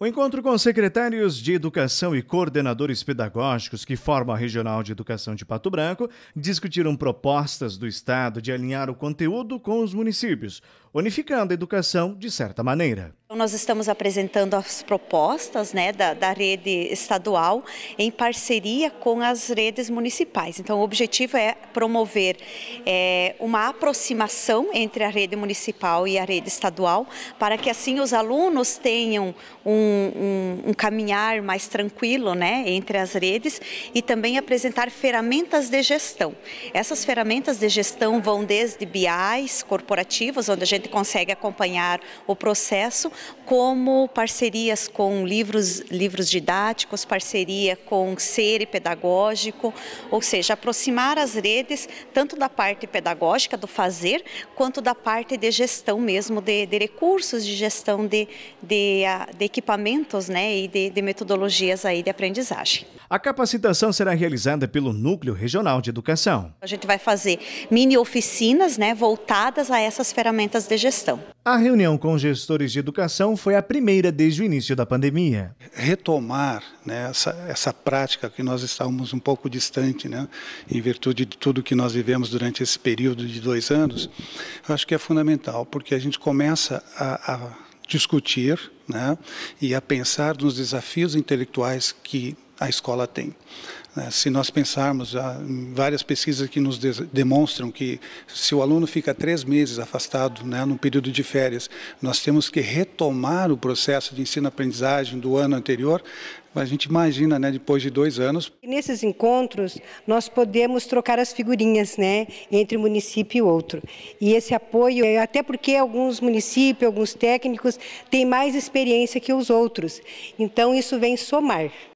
O encontro com secretários de Educação e coordenadores pedagógicos que formam a Regional de Educação de Pato Branco discutiram propostas do Estado de alinhar o conteúdo com os municípios unificando a educação de certa maneira. Então, nós estamos apresentando as propostas né, da, da rede estadual em parceria com as redes municipais. Então, o objetivo é promover é, uma aproximação entre a rede municipal e a rede estadual, para que assim os alunos tenham um, um, um caminhar mais tranquilo né, entre as redes e também apresentar ferramentas de gestão. Essas ferramentas de gestão vão desde BIs corporativos, onde a gente gente consegue acompanhar o processo, como parcerias com livros, livros didáticos, parceria com ser pedagógico, ou seja, aproximar as redes tanto da parte pedagógica do fazer, quanto da parte de gestão mesmo de, de recursos, de gestão de, de, de equipamentos né, e de, de metodologias aí de aprendizagem. A capacitação será realizada pelo Núcleo Regional de Educação. A gente vai fazer mini oficinas né, voltadas a essas ferramentas de gestão. A reunião com gestores de educação foi a primeira desde o início da pandemia. Retomar né, essa, essa prática que nós estávamos um pouco distante, né, em virtude de tudo que nós vivemos durante esse período de dois anos, eu acho que é fundamental, porque a gente começa a, a discutir né, e a pensar nos desafios intelectuais que a escola tem. É, se nós pensarmos, há várias pesquisas que nos demonstram que se o aluno fica três meses afastado, né, no período de férias, nós temos que retomar o processo de ensino-aprendizagem do ano anterior. A gente imagina, né, depois de dois anos. Nesses encontros, nós podemos trocar as figurinhas, né, entre um município e outro. E esse apoio, é, até porque alguns municípios, alguns técnicos, têm mais experiência que os outros. Então, isso vem somar.